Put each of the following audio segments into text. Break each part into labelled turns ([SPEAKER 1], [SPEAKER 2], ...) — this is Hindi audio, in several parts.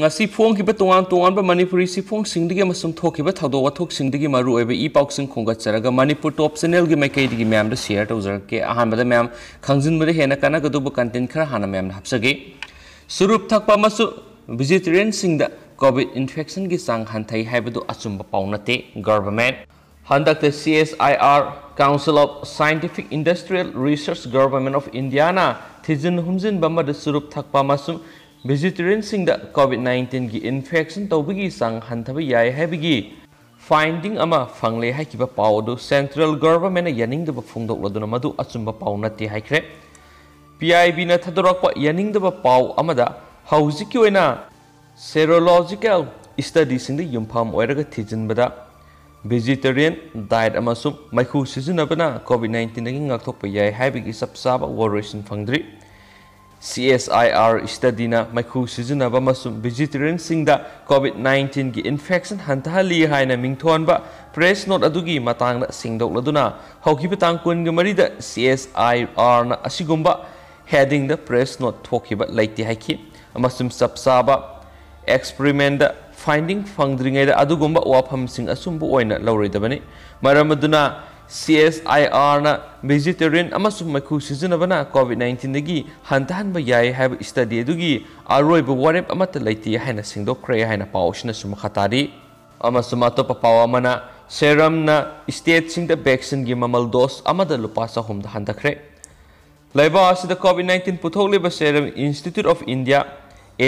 [SPEAKER 1] सिफों की तोान तोान मनपुरी सिफोंगदोंदी इ पासी खोगचर मनपुर टॉप चेनेल की मैकई मैम शेयर तौर के अहमद मैम खाजनबद हेन कनगद कंटेंट खर हाँ मैम हसगे सुरूप थप विजिटेरियन कॉविड इनफेक्शन की चा हई है अचुब पा नाते गवर्नमेंट हंधते C S I R council of scientific industrial research government of India थीजन हूजनबूप थप visitorin sing da covid 19 gi infection to bigi sang han thabi yai ha bigi finding ama fangle ha ki ba pau do central government e yaning da phung do lodona madu achumba pau na ti haikre pib na thadorak pa yaning da pau ama da hauji ki oina serological study sing da yumpham oira ga thijin bada vegetarian diet ama sum maikhu sizin abana covid 19 da ngak thok pa yai ha bigi sab sab worries fangdri C S I R ꯏꯁꯇꯗꯤꯅ ꯃꯩꯈꯨ ꯁꯤꯖꯤꯟꯅꯕ ꯑꯃꯁꯨꯡ ꯚꯤꯖꯤꯇꯦꯔꯤꯌꯟꯁꯤꯡꯗ ꯀꯣꯚꯤꯠ ꯅꯥꯏꯟꯇꯤꯟꯒꯤ ꯏꯟꯐꯦꯛꯁꯟ ꯍꯟꯊꯍꯜꯂꯤ ꯍꯥꯏꯅ ꯃꯤꯡꯊꯣꯟꯕ ꯄ꯭ꯔꯦꯁ ꯅꯣꯠ ꯑꯗꯨꯒꯤ ꯃꯇꯥꯡꯗ ꯁꯦꯡꯗꯣꯛꯂꯗꯨꯅ ꯍꯧꯈꯤꯕ ꯇꯥꯡ ꯀꯨꯟꯒ ꯃꯔꯤꯗ ꯁꯤ ꯑꯦꯁ ꯑꯥꯏ ꯑꯥꯔꯅ ꯑꯁꯤꯒꯨꯝꯕ ꯍꯦꯗꯤꯡꯗ ꯄ꯭ꯔꯦꯁ ꯅꯣꯠ ꯊꯣꯛꯈꯤꯕ ꯂꯩꯇꯦ ꯍꯥꯏꯈꯤ ꯑꯃꯁꯨꯡ ꯆꯞ ꯆꯥꯕ ꯑꯦꯛꯁꯄꯔꯤꯃꯦꯟꯗ ꯐꯥꯏꯟꯗꯤꯡ ꯐꯪꯗ꯭ꯔꯤꯉꯩꯗ ꯑꯗꯨꯒꯨꯝꯕ ꯋꯥꯐꯝꯁꯤꯡ ꯑꯆꯨꯝꯕ ꯑꯣꯏꯅ ꯂꯧꯔꯣꯏꯗꯕꯅꯤ ꯃꯔꯝ ꯑꯗꯨꯅ सी एस आई आरना ꯚꯦꯖꯤꯇꯦꯔꯤꯌꯟ ꯑꯃꯁꯨꯡ ꯃꯩꯈꯨ ꯁꯤꯖꯤꯟꯅꯕꯅ ꯀꯣꯚꯤꯠ ꯅꯥꯏꯟꯇꯤꯟꯗꯒꯤ ꯍꯟꯊꯍꯟꯕ ꯌꯥꯏ ꯍꯥꯏꯕ ꯏꯁꯇꯗꯤ ꯑꯗꯨꯒꯤ ꯑꯔꯣꯏꯕ ꯋꯥꯔꯦꯞ ꯑꯃꯠꯇ ꯂꯩꯇꯦ ꯍꯥꯏꯅ ꯁꯦꯡꯗꯣꯛꯈ꯭ꯔꯦ ꯍꯥꯏꯅ ꯄꯥꯎ ꯑꯁꯤꯅꯁꯨ ꯃꯈꯥ ꯇꯥꯔꯤ ꯑꯃꯁꯨꯡ ꯑꯇꯣꯞꯄ ꯄꯥꯎ ꯑꯃꯅ ꯁꯦꯔꯝꯅ ꯏꯁꯇꯦꯠꯁꯤꯡꯗ ꯚꯦꯛꯁꯤꯟꯒꯤ ꯃꯃꯜ ꯗꯣꯁ ꯑꯃꯗ ꯂꯨꯄꯥ ꯆꯍꯨꯝꯗ ꯍꯟꯊꯈ꯭रे ꯂꯩꯕꯥꯛ ꯑꯁꯤꯗ ꯀꯣꯚꯤꯠ ꯅꯥꯏꯟꯇꯤꯟ ꯄꯨꯊꯣꯛꯂꯤꯕ serum institute of India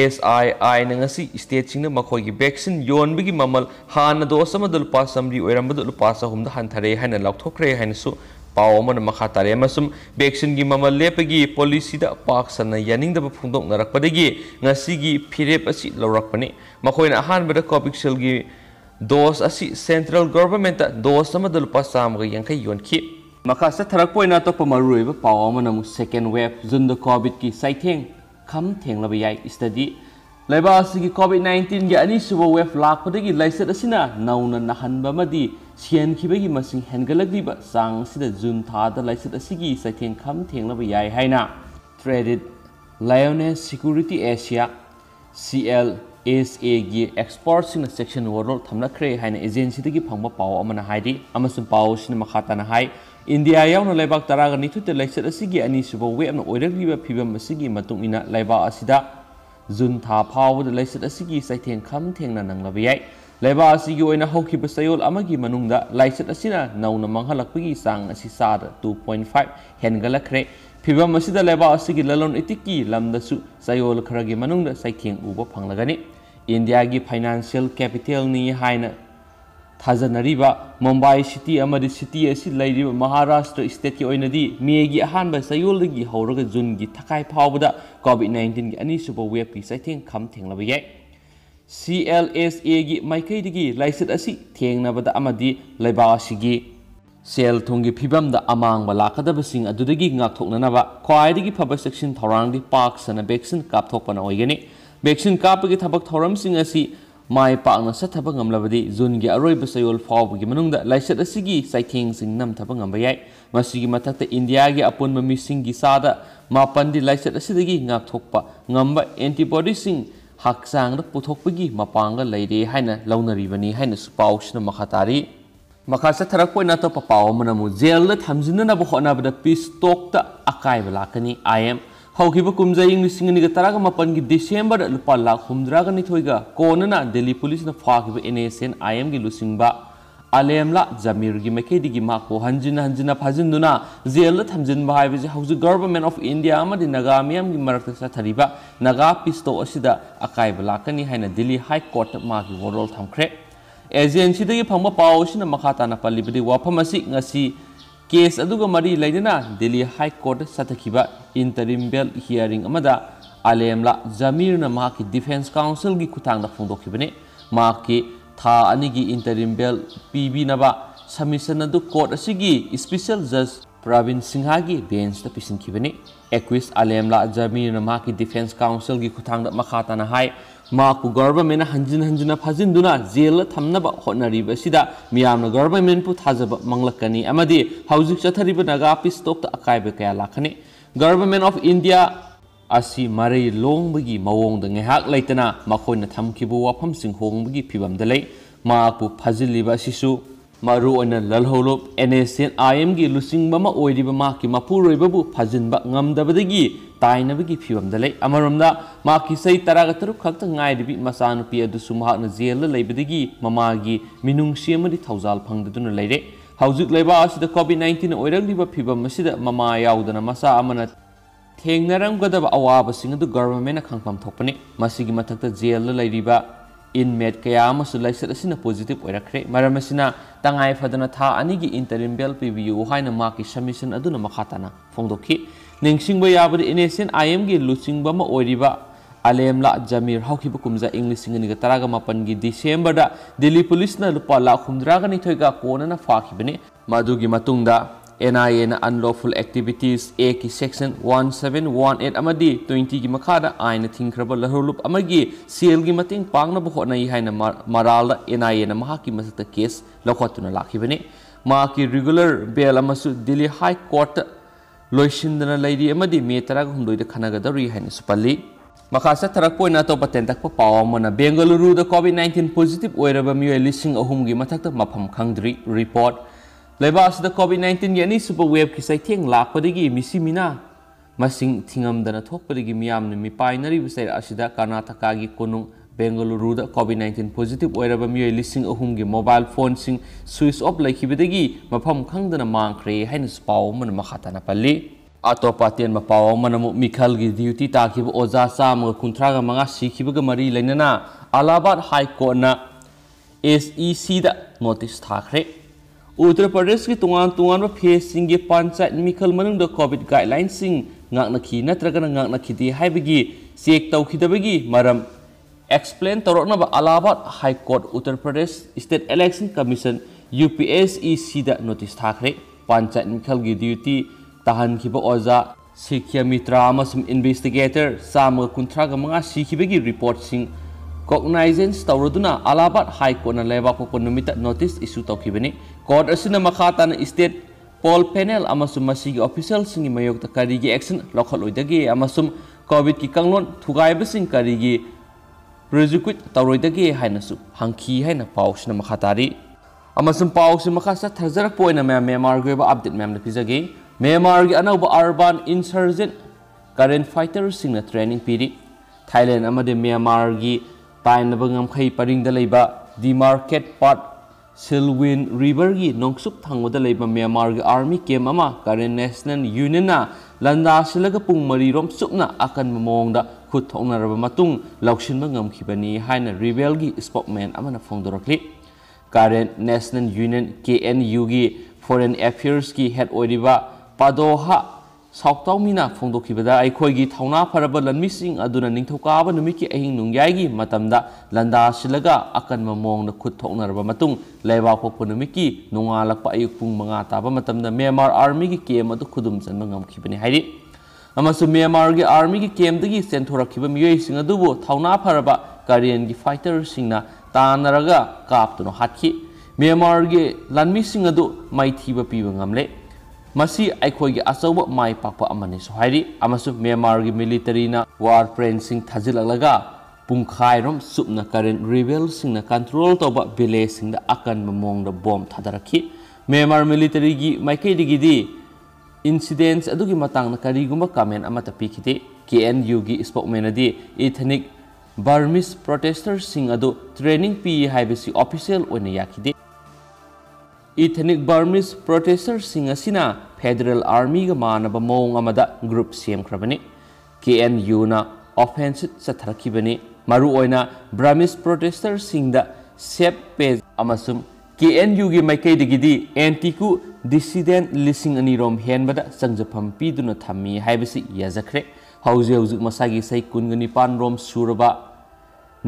[SPEAKER 1] S I ꯑꯥꯏꯅ ꯉꯁꯤ ꯏꯁꯇꯦꯠꯁꯤꯡꯅ ꯃꯈꯣꯏꯒꯤ ꯚꯦꯛꯁꯤꯟ ꯌꯣꯟꯕꯒꯤ ꯃꯃꯜ ꯍꯥꯟꯅ ꯗꯣꯁ ꯑꯃꯗ ꯂꯨꯄꯥ ꯆꯥꯝꯃꯔꯤ ꯑꯣꯏꯔꯝꯕꯗ ꯂꯨꯄꯥ ꯆꯍꯨꯝꯗ ꯍꯟꯊꯔꯦ ꯍꯥꯏꯅ ꯂꯥꯎꯊꯣꯛꯈ꯭ꯔꯦ ꯍꯥꯏꯅꯁꯨ ꯄꯥꯎ ꯑꯃꯅ ꯃꯈꯥ ꯇꯥꯔꯦ ꯑꯃꯁꯨꯡ ꯚꯦꯛꯁꯤꯟꯒꯤ ꯃꯃꯜ ꯂꯦꯞꯄꯒꯤ ꯄꯣꯂꯤꯁꯤꯗ ꯄꯥꯛ ꯁꯟꯅ ꯌꯥꯅꯤꯡꯗꯕ ꯐꯣꯡꯗꯣꯛꯅꯔꯛꯄꯗꯒꯤ ꯉꯁꯤꯒꯤ ꯐꯤꯔꯦꯞ ꯑꯁꯤ ꯂꯧꯔꯛꯄꯅꯤ ꯃꯈꯣꯏꯅ ꯑꯍꯥꯟꯕꯗ ꯀꯣꯚꯤꯛꯁꯤꯜꯒꯤ ꯗꯣꯁ ꯑꯁꯤ ꯁꯦꯟꯇ꯭ꯔꯦꯜ ꯒꯣꯚꯔꯟꯃꯦꯟꯠꯇ ꯗꯣꯁ ꯑꯃꯗ ꯂꯨꯄꯥ ꯆꯥꯝꯃꯒ ꯌꯥꯡꯈꯩ ꯌꯣꯟꯈꯤ ꯃꯈꯥ ꯆꯠꯊꯔꯛꯄ ꯑꯣꯏꯅ ꯑꯇꯣꯞꯄ ꯃꯔꯨꯑꯣꯏꯕ ꯄꯥꯎ ꯑꯃꯅ ꯑꯃꯨꯛ ꯁꯦꯀꯦꯟ ꯋꯦꯕ ꯖꯨꯟꯗ ꯀꯣꯕꯤꯠꯀꯤ ꯆꯩꯊꯦꯡ khám kham theng la bai study leba asigi covid 19 ge ani suba wave lak pada gi laiset asina nauna nahan ba madi sian khibe gi masing hengalak di ba sang sida zoom tha da laiset khám saithen là theng la hay haina credit lioness security asia cl ASAꯒꯤ ꯑꯦꯛꯁꯄꯔꯠꯁꯤꯡꯅ ꯁꯦꯛꯁꯟ ꯋꯥꯔꯂꯣꯠ ꯊꯝꯂꯛꯈ꯭ꯔꯦ ꯍꯥꯏꯅ ꯑꯦꯖꯦꯟꯁꯤꯗꯒꯤ ꯐꯪꯕ ꯄꯥꯎ ꯑꯃꯅ ꯍꯥꯏꯔꯤ ꯑꯃꯁꯨꯡ ꯄꯥꯎꯁꯤꯅ ꯃꯈꯥ ꯇꯥꯅ ꯍꯥꯏ India yang na lebak taraga ni tutte lecture asigi ani subo we amna oirak liba phibam asigi matung ina leba asida zun tha phaw de lecture asigi saitheng kham theng na nang labiyai leba asigi oina hokhi ba sayol amagi manung da lecture asina nauna manghalak pigi sang asi sa 2.5 hengala khre phibam asida leba asigi lalon itiki lamda su sayol khara gi manung da saitheng uba phanglagani India gi financial capital ni haina ꯊꯥꯖꯅꯔꯤꯕ ꯃꯨꯝꯕꯥꯏ ꯁꯤꯇꯤ ꯑꯃꯗꯤ ꯁꯤꯇꯤ ꯑꯁꯤ ꯂꯩꯔꯤꯕ ꯃꯍꯥꯔꯥꯁꯇ꯭ꯔ ꯏꯁꯇꯦꯠꯀꯤ ꯑꯣꯏꯅꯗꯤ ꯃꯦꯒꯤ ꯑꯍꯥꯟꯕ ꯆꯌꯣꯜꯗꯒꯤ ꯍꯧꯔꯒ ꯖꯨꯟꯒꯤ ꯊꯀꯥꯏ ꯐꯥꯎꯕꯗ ꯀꯣꯚꯤꯠ ꯅꯥꯏꯟꯇꯤꯟꯒꯤ ꯑꯅꯤꯁꯨꯕ ꯋꯦꯕꯀꯤ ꯆꯩꯊꯦꯡ ꯈꯝ ꯊꯦꯡꯂꯕ ꯌꯥꯏ ꯁꯤ ꯑꯦꯜ ꯑꯦꯁ ꯑꯦꯒꯤ ꯃꯥꯏꯀꯩꯗꯒꯤ ꯂꯥꯏꯆꯠ ꯑꯁꯤ ꯊꯦꯡꯅꯕꯗ ꯑꯃꯗꯤ ꯂꯩꯕꯥꯛ ꯑꯁꯤꯒꯤ ꯁꯦꯜ ꯊꯨꯝꯒꯤ ꯐꯤꯕꯝꯗ ꯑꯃꯥꯡꯕ ꯂꯥꯛꯀꯗꯕꯁꯤꯡ ꯑꯗꯨꯗꯒꯤ ꯉꯥꯛꯊꯣꯛꯅꯅꯕ ꯈ꯭ꯋꯥꯏꯗꯒꯤ ꯐꯕ ꯆꯦꯛꯁꯤꯟ ꯊꯧꯔꯥꯡꯗꯤ ꯄꯥꯛ ꯁꯟꯅ ꯚꯦꯛꯁꯤꯟ ꯀꯥꯞꯊꯣꯛꯄꯅ ꯑꯣꯏꯒꯅꯤ ꯚꯦꯛꯁꯤꯟ ꯀꯥꯞꯄꯒꯤ ꯊꯕꯛ ꯊꯧꯔꯝꯁꯤꯡ ꯑꯁꯤ maiपाksथब gलबि zुnग इ यoल फक mनद लistaसिगि ihe nब g यइ सig मथ inडiयaक पन iसn sd न लistaसdि ा nटbड hसङd ु पा लरेh लरिबनi sुp रi kास in ाm zel a न sतk काब लानिim ꯍꯧꯈꯤꯕ ꯀꯨꯝꯖꯩ ꯂꯤꯁꯤꯡ ꯑꯅꯤꯒ ꯇꯔꯥꯒ ꯃꯥꯄꯟꯒꯤ ꯗꯤꯁꯦꯝꯕꯔꯗ ꯂꯨꯄꯥ ꯂꯥꯈ ꯍꯨꯝꯗ꯭ꯔꯥꯒ ꯅꯤꯊꯣꯏꯒ ꯀꯣꯟꯅꯅ ꯗꯦꯜꯂꯤ ꯄꯨꯂꯤꯁꯅ ꯐꯥꯈꯤꯕ ꯑꯦꯟ ꯑꯦꯁ ꯑꯦꯟ ꯑꯥꯏ ꯑꯦꯝꯒꯤ ꯂꯨꯆꯤꯡꯕ ꯑꯂꯦꯝꯂꯥ ꯖꯃꯤꯔꯒꯤ ꯃꯥꯏꯀꯩꯗꯒꯤ ꯃꯍꯥꯛꯄꯨ ꯍꯟꯖꯤꯟ ꯍꯟꯖꯤꯟꯅ ꯐꯥꯖꯤꯟꯗꯨꯅ ꯖꯦꯜꯗ ꯊꯝꯖꯤꯟꯕ ꯍꯥꯏꯕꯁꯤ ꯍꯧꯖꯤꯛ ꯒꯚꯔꯟꯃꯦꯟ ꯑꯣꯐ ꯏꯟꯗꯤꯌꯥ ꯑꯃꯗꯤ ꯅꯥꯒꯥ ꯃꯤꯌꯥꯝꯒꯤ ꯃꯔꯛꯇ ꯆꯠꯊꯔꯤꯕ ꯅꯥꯒꯥ ꯄꯤꯁꯇꯣ ꯑꯁꯤꯗ ꯑꯀꯥꯏꯕ ꯂꯥꯛꯀꯅꯤ ꯍꯥꯏꯅ ꯗꯤꯜꯂꯤ ꯍꯥꯏ ꯀꯣꯔꯠꯇ ꯃꯥꯒꯤ ꯋꯥꯔꯣꯜ ꯊꯝꯈ꯭ꯔꯦ ꯑꯦꯖꯦꯟꯁꯤꯗꯒꯤ ꯐꯪꯕ ꯄꯥꯎ ꯑꯁꯤꯅ ꯃꯈꯥ ꯇꯥꯅ ꯄꯜꯂꯤꯕꯗꯤ ꯋꯥꯐꯝ ꯑꯁꯤ ꯉꯁꯤ केस अदुगा मरी लेना दिल्ली हाई कोर्ट सतखीब इंटरिम बेल हियरिंग अमदा जमीर जमीरना माह की डिफेंस काउंसिल की खुतांग फोंदोखिबने था अनिगी इंटरिम बेल पीबीनबा समिशन अदु कोर्ट स्पेशल जज प्रवीण सिंहा की बेंच तो पीसीबने एक्विस जमीन की डिफेंस काउंसिल की खुद मखा है माकु गवर्नमेंट हंजिन हंजिन फजिंदुना जेल थमनब होनरीबसिदा मियामना गवर्नमेंट पु थाजब मंगलकनी अमदि चथरीब नगा पिस्तोक त अकायब क्या लाखने गवर्नमेंट ऑफ इंडिया ꯑꯁꯤ ꯃꯔꯩ ꯂꯣꯡꯕꯒꯤ ꯃꯑꯣꯡꯗ ꯉꯥꯏꯍꯥꯛ ꯂꯩꯇꯅ ꯃꯈꯣꯏꯅ ꯊꯝꯈꯤꯕ ꯋꯥꯐꯝꯁꯤꯡ ꯍꯣꯡꯕꯒꯤ ꯐꯤꯕꯝꯗ ꯂꯩ ꯃꯍꯥꯛꯄꯨ ꯐꯥꯖꯤꯜꯂꯤꯕ ꯃꯔꯨ ꯑꯣꯏꯅ ꯂꯜꯍꯧꯂꯣꯞ ꯑꯦꯟ ꯑꯦꯁ ꯑꯦꯟ ꯑꯥꯏ ꯑꯦꯝꯒꯤ ꯂꯨꯆꯤꯡꯕ ꯑꯃ ꯑꯣꯏꯔꯤꯕ ꯃꯍꯥꯛꯀꯤ ꯃꯄꯨꯔꯣꯏꯕꯕꯨ ꯐꯥꯖꯤꯟꯕ ꯉꯝꯗꯕꯗꯒꯤ ꯇꯥꯏꯅꯕꯒꯤ ꯐꯤꯕꯝꯗ ꯂꯩ ꯑꯃꯔꯣꯝꯗ ꯃꯍꯥꯛꯀꯤ ꯆꯍꯤ ꯇꯔꯥꯒ ꯇꯔꯨꯛ ꯈꯛꯇ ꯉꯥꯏꯔꯤꯕꯤ ꯃꯆꯥꯅꯨꯄꯤ ꯑꯗꯨꯁꯨ ꯃꯍꯥꯛꯅ ꯖꯦꯜꯗ ꯂꯩꯕꯗꯒꯤ ꯃꯃꯥꯒꯤ ꯃꯤꯅꯨꯡꯁꯤ ꯑꯃꯗꯤ ꯊꯧꯖꯥꯜ ꯐꯪꯗꯗꯨꯅ ꯂꯩꯔꯦ ꯍꯧꯖꯤꯛ ꯂꯩꯕꯥꯛ ꯑꯁꯤꯗ ꯀꯣꯚꯤꯠ ꯅꯥꯏꯟꯇꯤꯟꯅ ꯑꯣꯏꯔꯛꯂꯤꯕ ꯐꯤꯕꯝ ꯑꯁꯤꯗ ꯃꯃꯥ ꯌꯥꯎꯗꯅ ꯃꯆꯥ ꯑꯃꯅ ꯊꯦꯡꯅꯔꯝꯒꯗꯕ ꯑꯋꯥꯕꯁꯤꯡ ꯑꯗꯨ ꯒꯚꯔꯟꯃꯦꯟꯅ ꯈꯪꯐꯝ ꯊꯣꯛꯄꯅꯤ ꯃꯁꯤꯒꯤ ꯃꯊꯛꯇ ꯖꯦꯜꯗ ꯂꯩꯔꯤꯕ ꯏꯟꯃꯦꯠ ꯀꯌꯥ ꯑꯃꯁꯨ ꯂꯥꯏꯆꯠ ꯑꯁꯤꯅ ꯄꯣꯖꯤꯇꯤꯞ ꯑꯣꯏꯔꯛꯈ꯭ꯔꯦ ꯃꯔꯝ ꯑꯁꯤꯅ ꯇꯉꯥꯏ ꯐꯗꯅ ꯊꯥ ꯑꯅꯤꯒꯤ ꯏꯟꯇꯔꯤꯝ ꯕꯦꯜ ꯄꯤꯕꯤꯌꯨ ꯍꯥꯏꯅ ꯃꯍꯥꯛꯀꯤ ꯁꯕꯃꯤꯁꯟ ꯑꯗꯨꯅ ꯃꯈꯥ ꯇꯥꯅ ꯐꯣꯡꯗꯣꯛꯈꯤ ꯅꯤꯡꯁꯤꯡꯕ ꯌꯥꯕꯗ ꯑꯦꯟ ꯑꯥꯏ ꯑꯦꯝꯒꯤ ꯂꯨꯆꯤꯡꯕ ꯑꯃ ꯑꯣꯏꯔꯤꯕ ꯑꯂꯦꯝꯂꯥ ꯖꯃꯤꯔ ꯍꯧꯈꯤꯕ ꯀꯨꯝꯖꯥ ꯏꯪ ꯂꯤꯁꯤꯡ ꯑꯅꯤꯒ ꯇꯔꯥꯒ ꯃꯥꯄꯟꯒꯤ ꯗꯤꯁꯦꯝꯕꯔꯗ ꯗꯤꯜꯂꯤ ꯄꯨꯂꯤꯁꯅ ꯂꯨꯄꯥ ꯂꯥꯈ ꯍꯨꯝꯗ꯭ꯔꯥꯒ ꯅꯤꯊꯣꯏꯒ ꯀꯣꯟꯅꯅ ꯐꯥꯈꯤꯕꯅꯤ ꯃꯗꯨꯒꯤ ꯃꯇꯨꯡꯗ NIN unlawful activities A కి section 1718 ꯑꯃꯗꯤ 20ꯒꯤ ꯃꯈꯥꯗ ꯑꯥꯏꯟꯅ ꯊꯤꯡꯈ꯭ꯔꯕ ꯂꯧꯍꯧꯂꯨꯞ ꯑꯃꯒꯤ ꯁꯦꯜꯒꯤ ꯃꯇꯦꯡ ꯄꯥꯡꯅꯕ ꯍꯣꯠꯅꯩ ꯍꯥꯏꯅ ꯃꯔꯥꯜꯗ NIN ꯃꯍꯥꯛꯀꯤ ꯃꯁꯛꯇ ꯀꯦꯁ ꯂꯧꯈꯠꯇꯨꯅ ꯂꯥꯛꯈꯤꯕꯅꯤ ꯃꯍꯥꯛꯀꯤ ꯔꯤꯒꯨꯂꯔ ꯕꯦꯜ ꯑꯃꯁꯨꯡ ꯗꯤꯜꯂꯤ ꯍꯥꯏ ꯀꯣꯔꯠꯇ ꯂꯣꯏꯁꯤꯟꯗꯅ ꯂꯩꯔꯤ ꯑꯃꯗꯤ ꯃꯦ ꯇꯔꯥꯒꯍꯨꯝꯗꯣꯏꯗ ꯈꯟꯅꯒꯗꯧꯔꯤ ꯍꯥꯏꯅꯁꯨ ꯄꯜꯂꯤ ꯃꯈꯥ ꯆꯠꯊꯔꯛꯄ ꯑꯣꯏꯅ ꯑꯇꯣꯞꯄ ꯇꯦꯟꯇꯛꯄ ꯄꯥꯎ ꯑꯃꯅ ꯕꯦꯡꯒꯂꯨꯔꯨꯗ ꯀꯣꯚꯤꯗ ꯅꯥꯏꯟꯇꯤꯟ ꯄꯣꯖꯤꯇꯤꯚ ꯑꯣꯏꯔꯕ ꯃꯤꯑꯣꯏ ꯂꯤꯁꯤꯡ ꯑꯍꯨꯝꯒꯤ ꯃꯊꯛꯇ ꯃꯐꯝ ꯈꯪꯗ꯭ꯔꯤ ꯔꯤꯄꯣꯔꯠ ꯂꯩꯕꯥꯛ ꯑꯁꯤꯗ ꯀꯣꯚꯤꯠ ꯅꯥꯏꯟꯇꯤꯟꯒꯤ ꯑꯅꯤꯁꯨꯕ ꯋꯦꯕꯀꯤ ꯆꯩꯊꯦꯡ ꯂꯥꯛꯄꯗꯒꯤ ꯃꯤꯁꯤꯃꯤꯅ ꯃꯁꯤꯡ ꯊꯤꯡꯉꯝꯗꯅ ꯊꯣꯛꯄꯗꯒꯤ ꯃꯤꯌꯥꯝꯅ ꯃꯤꯄꯥꯏꯅꯔꯤꯕ ꯆꯩꯔꯥꯛ ꯑꯁꯤꯗ ꯀꯔꯅꯥꯇꯀꯥꯒꯤ ꯀꯣꯅꯨꯡ ꯕꯦꯡꯒꯂꯨꯔꯨꯗ ꯀꯣꯚꯤꯠ ꯅꯥꯏꯟꯇꯤꯟ ꯄꯣꯖꯤꯇꯤꯚ ꯑꯣꯏꯔꯕ ꯃꯤꯑꯣꯏ ꯂꯤꯁꯤꯡ ꯑꯍꯨꯝꯒꯤ ꯃꯣꯕꯥꯏꯜ ꯐꯣꯟꯁꯤꯡ ꯁ꯭ꯋꯤꯁ ꯑꯣꯐ ꯂꯩꯈꯤꯕꯗꯒꯤ ꯃꯐꯝ ꯈꯪꯗꯅ ꯃꯥꯡꯈ꯭ꯔꯦ ꯍꯥꯏꯅꯁꯨ ꯄꯥꯎ ꯑꯃꯅ ꯃꯈꯥ ꯇꯥꯅ ꯄꯜꯂꯤ ꯑꯇꯣꯞꯄ ꯑꯇꯦꯟꯕ ꯄꯥꯎ ꯑꯃꯅ ꯑꯃꯨꯛ ꯃꯤꯈꯜꯒꯤ ꯗ꯭ꯌꯨꯇꯤ ꯇꯥꯈꯤꯕ ꯑꯣꯖꯥ ꯆꯥꯝꯃꯒ ꯀꯨꯟꯊ꯭ꯔꯥꯒ ꯃꯉꯥ ꯁꯤꯈꯤꯕꯒ ꯃꯔꯤ ꯂꯩꯅꯅ ꯑꯂꯥꯍꯥꯕꯥꯗ ꯍꯥꯏ ꯀꯣꯔꯠꯅ ꯑꯦꯁ ꯏ ꯁꯤꯗ ꯅꯣꯇꯤꯁ ꯊꯥꯈ꯭ꯔꯦ उत्तर प्रदेश की तोान तोान फेस पंचायत मिखल कोविड गाइडलाइन गाकनखी नत्रगनखीदी है चेक तौखीदी मरम एक्सप्लेन तौरब Allahabad high court Uttar Pradesh state election commission U P S E notice थाखरे पंचायत मिखल की ड्यूटी तहनखीब ओजा सिख्या मित्रा इन्वेस्टिगेटर चाम कुंथ्रा मंगा की report cognizance tawraduna Allahabad High Court na Laibakopo numita notice issue tawkibani court asina makata na state poll panel amasum masigi official singi mayokta karigi action lokhalloidagi amasum covid ki kanglon thugaiba sing karigi prosecute tawroidagi hainasu hangki haina pausna makhatari amasum paus makasa thazara poina ma Myanmar ge ba update ma pizagi Myanmar ge anauba urban insurgent current fighters sing na training pidi Thailand amade Myanmar gi tainaba ngamkhai paringda leiba di market part silwin river gi nongsuk thangoda myanmar army camp karen national union landa silaga pung mari rom akan momongda kutong naraba matung lakshinma ngamkhibani haina rebel gi spokesman ama na karen national union knu foreign affairs gi head oiriba padoha ꯁꯥꯎꯇꯥꯎꯃꯤꯅ ꯐꯣꯡꯗꯣꯛꯈꯤꯕꯗ ꯑꯩꯈꯣꯏꯒꯤ ꯊꯧꯅꯥ ꯐꯔꯕ ꯂꯟꯃꯤꯁꯤꯡ ꯑꯗꯨꯅ ꯅꯤꯡꯊꯧꯀꯥꯕ ꯅꯨꯃꯤꯠꯀꯤ ꯑꯍꯤꯡ ꯅꯣꯡꯌꯥꯏꯒꯤ ꯃꯇꯝꯗ ꯂꯟꯗꯥꯁꯤꯜꯂꯒ ꯑꯀꯟꯕ ꯃꯑꯣꯡꯗ ꯈꯨꯠ ꯊꯣꯛꯅꯔꯕ ꯃꯇꯨꯡ ꯂꯩꯕꯥꯛ ꯄꯣꯛꯄ ꯅꯨꯃꯤꯠꯀꯤ ꯅꯣꯡꯉꯥꯜꯂꯛꯄ ꯑꯌꯨꯛ ꯄꯨꯡ ꯃꯉꯥ ꯇꯥꯕ ꯃꯇꯝꯗ ꯃꯦꯟꯃꯥꯔ ꯑꯥꯔꯃꯤꯒꯤ ꯀꯦꯝ ꯑꯗꯨ ꯈꯨꯗꯨꯝ ꯆꯟꯕ ꯉꯝꯈꯤꯕꯅꯤ ꯍꯥꯏꯔꯤ ꯑꯃꯁꯨꯡ ꯃꯦꯟꯃꯥꯔꯒꯤ ꯑꯥꯔꯃꯤꯒꯤ ꯀꯦꯝꯗꯒꯤ ꯆꯦꯟꯊꯣꯔꯛꯈꯤꯕ ꯃꯤꯑꯣꯏꯁꯤꯡ ꯑꯗꯨꯕꯨ ꯊꯧꯅꯥ ꯐꯔꯕ ꯀꯥꯔꯤꯌꯟꯒꯤ ꯐꯥꯏꯇꯔꯁꯤꯡꯅ ꯇꯥꯟꯅꯔꯒ ꯀꯥꯞꯇꯨꯅ ꯍꯥꯠꯈꯤ ꯃꯦꯟꯃꯥꯔꯒꯤ ꯂꯥꯟꯃꯤꯁꯤꯡ ꯑꯗꯨ ꯃꯥꯏꯊꯤꯕ ꯄꯤꯕ ꯉꯝꯂꯦ ꯃꯁꯤ ꯑꯩꯈꯣꯏꯒꯤ ꯑꯆꯧꯕ ꯃꯥꯏ ꯄꯥꯛꯄ ꯑꯃꯅꯤꯁꯨ ꯍꯥꯏꯔꯤ ꯑꯃꯁꯨꯡ ꯃ꯭ꯌꯥꯟꯃꯥꯔꯒꯤ ꯃꯤꯂꯤꯇꯔꯤꯅ ꯋꯥꯔ ꯄ꯭ꯂꯦꯟꯁꯤꯡ ꯊꯥꯖꯤꯜꯂꯛꯂꯒ ꯄꯨꯡꯈꯥꯏꯔꯣꯝ ꯁꯨꯞꯅ ꯀꯔꯦꯟ ꯔꯤꯕꯦꯜꯁꯤꯡꯅ ꯀꯟꯇ꯭ꯔꯣꯜ ꯇꯧꯕ ꯚꯤꯂꯦꯖꯁꯤꯡꯗ ꯑꯀꯟꯕ ꯃꯑꯣꯡꯗ ꯕꯣꯝ ꯊꯥꯗꯔꯛꯈꯤ ꯃ꯭ꯌꯥꯟꯃꯥꯔ ꯃꯤꯂꯤꯇꯔꯤꯒꯤ ꯃꯥꯏꯀꯩꯗꯒꯤꯗꯤ ꯏꯟꯁꯤꯗꯦꯟꯁ ꯑꯗꯨꯒꯤ ꯃꯇꯥꯡꯗ ꯀꯔꯤꯒꯨꯝꯕ ꯀꯃꯦꯟ ꯑꯃꯠꯇ ꯄꯤꯈꯤꯗꯦ ꯀꯦ ꯑꯦꯟ ꯌꯨꯒꯤ ꯏꯁꯄꯣꯛꯃꯦꯟꯅꯗꯤ ꯏꯊꯅꯤꯛ ꯕꯔꯃꯤꯁ ꯄ꯭ꯔꯣꯇꯦꯁꯇꯔꯁꯤꯡ ꯑꯗꯨ ꯇ꯭ꯔꯦꯅꯤꯡ ꯄꯤ ꯍꯥꯏꯕꯁꯤ ꯑꯣꯐꯤꯁꯤꯌꯦꯜ ꯑꯣꯏꯅ ꯌꯥꯈꯤꯗꯦ ethnic protester protester federal army के मानव मौ ग्रुप सेमने के एन यू ऑफेंस चतरखीबनी ब्रामीस प्रोटेसर सेप पेज के एन यू की मईकैदी एंटीकू डिशीडें लिंग अम हेनबद चंजफम पीदन थमी यजख्रे हौज हौजु मसा की सै कुन निपान रोम सूरब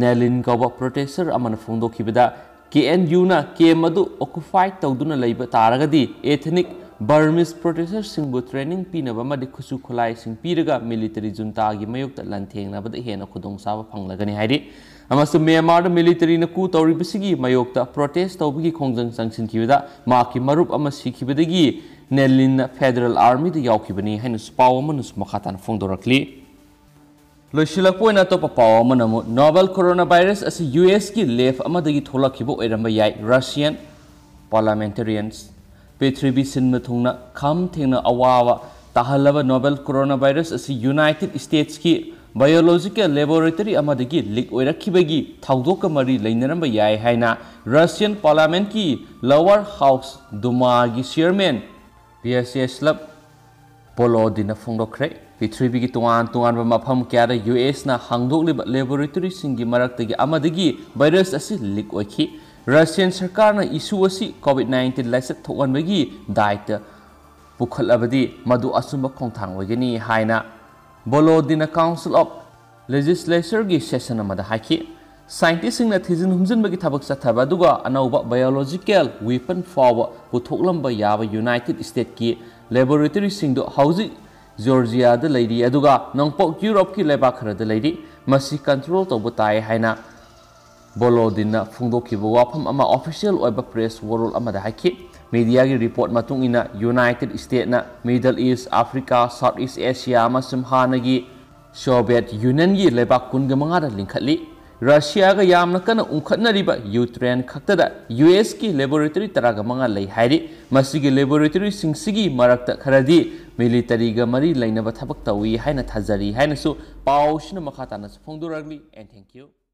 [SPEAKER 1] नेलिन कौब प्रोटेसर फोदीबा KNUꯅ ꯀꯦꯝ ꯑꯗꯨ ꯑꯣꯀꯨꯐꯥꯏ ꯇꯧꯗꯨꯅ ꯂꯩꯕ ꯇꯥꯔꯒꯗꯤ ꯑꯦꯊꯅꯤꯛ ꯕꯔꯃꯤꯁ ꯄ꯭ꯔꯣꯇꯦꯁꯔꯁꯤꯡꯕꯨ ꯇ꯭ꯔꯦꯅꯤꯡ ꯄꯤꯅꯕ ꯑꯃꯗꯤ ꯈꯨꯠꯁꯨ ꯈꯨꯠꯂꯥꯏꯁꯤꯡ ꯄꯤꯔꯒ ꯃꯤꯂꯤꯇꯔꯤ ꯖꯨꯟꯇꯥꯒꯤ ꯃꯥꯌꯣꯛꯇ ꯂꯥꯟꯊꯦꯡꯅꯕꯗ ꯍꯦꯟꯅ ꯈꯨꯗꯣꯡꯆꯥꯕ ꯐꯪꯂꯒꯅꯤ ꯍꯥꯏꯔꯤ ꯑꯃꯁꯨꯡ ꯃ꯭ꯌꯥꯟꯃꯥꯔꯗ ꯃꯤꯂꯤꯇꯔꯤꯅ ꯀꯨ ꯇꯧꯔꯤꯕꯁꯤꯒꯤ ꯃꯥꯌꯣꯛꯇ ꯄ꯭ꯔꯣꯇꯦꯁ ꯇꯧꯕꯒꯤ ꯈꯣꯡꯖꯪ ꯆꯪꯁꯤꯟꯈꯤꯕꯗ ꯃꯍꯥꯛꯀꯤ ꯃꯔꯨꯞ ꯑꯃ ꯁꯤꯈꯤꯕꯗꯒꯤ ꯅꯦꯂꯤꯟꯅ ꯐꯦꯗꯔꯦꯜ ꯑꯥꯔꯃꯤꯗ ꯌꯥꯎꯈꯤꯕꯅꯤ ꯍꯥꯏꯅꯁꯨ ꯄꯥꯎ ꯑꯃꯅꯁꯨ ꯃꯈꯥ ꯇꯥꯅ ꯐꯣꯡꯗꯣꯔꯛꯂꯤ लोसलपोन अतोप पाव नोबल कोरोना वायरस अस यूएस की लेफ अमदगी थोलखिब ओइरम रशियन पार्लियामेंटेरियंस पृथ्वी सिनम थुंगना खम थे अवाब ताहलब नोबल कोरोना वायरस अस यूनाइटेड स्टेट्स की बायोलॉजिकल लेबोरेटरी लीक ओइरखिबगी थावदोक मरी लैनरम ये है रशियन पार्लामेंट की लोअर हाउस दुमा की पी एस एस्लब पोलोदी फोंदोखरे ꯄꯤꯊ꯭ꯔꯤꯕꯤꯒꯤ ꯇꯣꯉꯥꯟ ꯇꯣꯉꯥꯟꯕ ꯃꯐꯝ ꯀꯌꯥꯗ ꯌꯨ ꯑꯦꯁꯅ ꯍꯥꯡꯗꯣꯛꯂꯤꯕ ꯂꯦꯕꯣꯔꯦꯇꯣꯔꯤꯁꯤꯡꯒꯤ ꯃꯔꯛꯇꯒꯤ ꯑꯃꯗꯒꯤ ꯚꯥꯏꯔꯁ ꯑꯁꯤ ꯂꯤꯛ ꯑꯣꯏꯈꯤ ꯔꯁꯤꯌꯟ ꯁꯔꯀꯥꯔꯅ ꯏꯁꯨ ꯑꯁꯤ ꯀꯣꯚꯤꯗ ꯅꯥꯏꯟꯇꯤꯟ ꯂꯥꯏꯆꯠ ꯊꯣꯛꯍꯟꯕꯒꯤ ꯗꯥꯏꯇ ꯄꯨꯈꯠꯂꯕꯗꯤ ꯃꯗꯨ ꯑꯆꯨꯝꯕ ꯈꯣꯡꯊꯥꯡ ꯑꯣꯏꯒꯅꯤ ꯍꯥꯏꯅ ꯕꯣꯂꯣꯗꯤꯅ ꯀꯥꯎꯟꯁꯤꯜ ꯑꯣꯐ ꯂꯦꯖꯤꯁꯂꯦꯆꯔꯒꯤ ꯁꯦꯁꯟ ꯑꯃꯗ ꯍꯥꯏꯈꯤ ꯁꯥꯏꯟꯇꯤꯁꯁꯤꯡꯅ ꯊꯤꯖꯤꯟ ꯍꯨꯝꯖꯤꯟꯕꯒꯤ ꯊꯕꯛ ꯆꯠꯊꯕ ꯑꯗꯨꯒ ꯑꯅꯧꯕ ꯕꯥꯏꯑꯣꯂꯣꯖꯤꯀꯦꯜ ꯋꯦꯄꯟ ꯐꯥꯎꯕ ꯄꯨꯊꯣꯛꯂꯝꯕ ꯌꯥꯕ ꯌꯨꯅꯥꯏꯇꯦꯠ ꯁ꯭ꯇꯦꯠꯀꯤ ꯂꯦꯕꯣꯔꯦꯇꯔꯤꯁꯤꯡꯗꯨ ꯍꯧꯖꯤꯛ Georgia the lady aduga nong pok Europe ki leba khara the lady masi control to butai haina bolodina phungdo ki bo wapham ama official oiba press world ama da haki media gi report matung ina United States na Middle East Africa Southeast Asia ma sim hanagi Soviet Union gi leba kun ga manga da linkhatli रस्याग्न उखन युट्रेन खुएस कि लेबोरेटरी तरग महा लेबोरेटरी मर खरे मिलरी गीत थाव त होइन थाजरी होइन पाउँछ फोदली एन्थ थ्याङ्क्यू